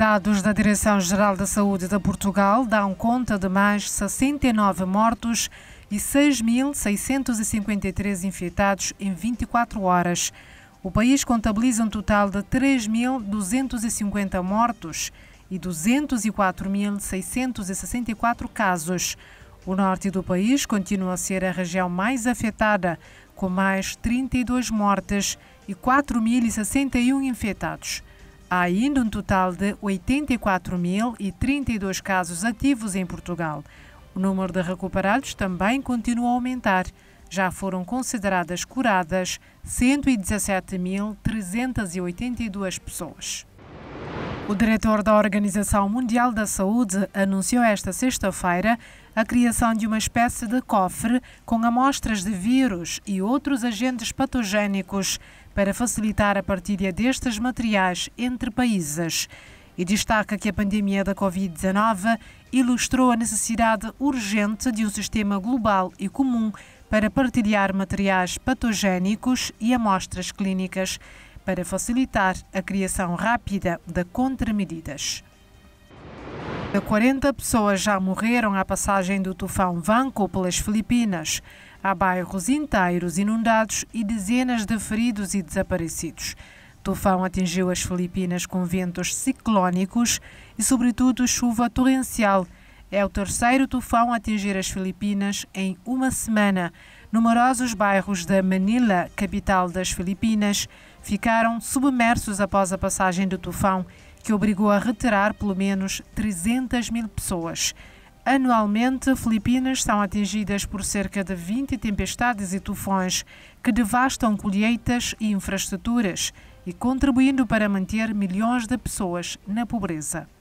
Dados da Direção-Geral da Saúde de Portugal dão conta de mais 69 mortos e 6.653 infectados em 24 horas. O país contabiliza um total de 3.250 mortos e 204.664 casos. O norte do país continua a ser a região mais afetada, com mais 32 mortes e 4.061 infectados. Há ainda um total de 84.032 casos ativos em Portugal. O número de recuperados também continua a aumentar. Já foram consideradas curadas 117.382 pessoas. O diretor da Organização Mundial da Saúde anunciou esta sexta-feira a criação de uma espécie de cofre com amostras de vírus e outros agentes patogénicos para facilitar a partilha destes materiais entre países. E destaca que a pandemia da Covid-19 ilustrou a necessidade urgente de um sistema global e comum para partilhar materiais patogénicos e amostras clínicas para facilitar a criação rápida de contramedidas. 40 pessoas já morreram à passagem do tufão Vanco pelas Filipinas. Há bairros inteiros inundados e dezenas de feridos e desaparecidos. O tufão atingiu as Filipinas com ventos ciclónicos e, sobretudo, chuva torrencial. É o terceiro tufão a atingir as Filipinas em uma semana numerosos bairros da Manila, capital das Filipinas, ficaram submersos após a passagem do tufão, que obrigou a retirar pelo menos 300 mil pessoas. Anualmente, Filipinas são atingidas por cerca de 20 tempestades e tufões que devastam colheitas e infraestruturas e contribuindo para manter milhões de pessoas na pobreza.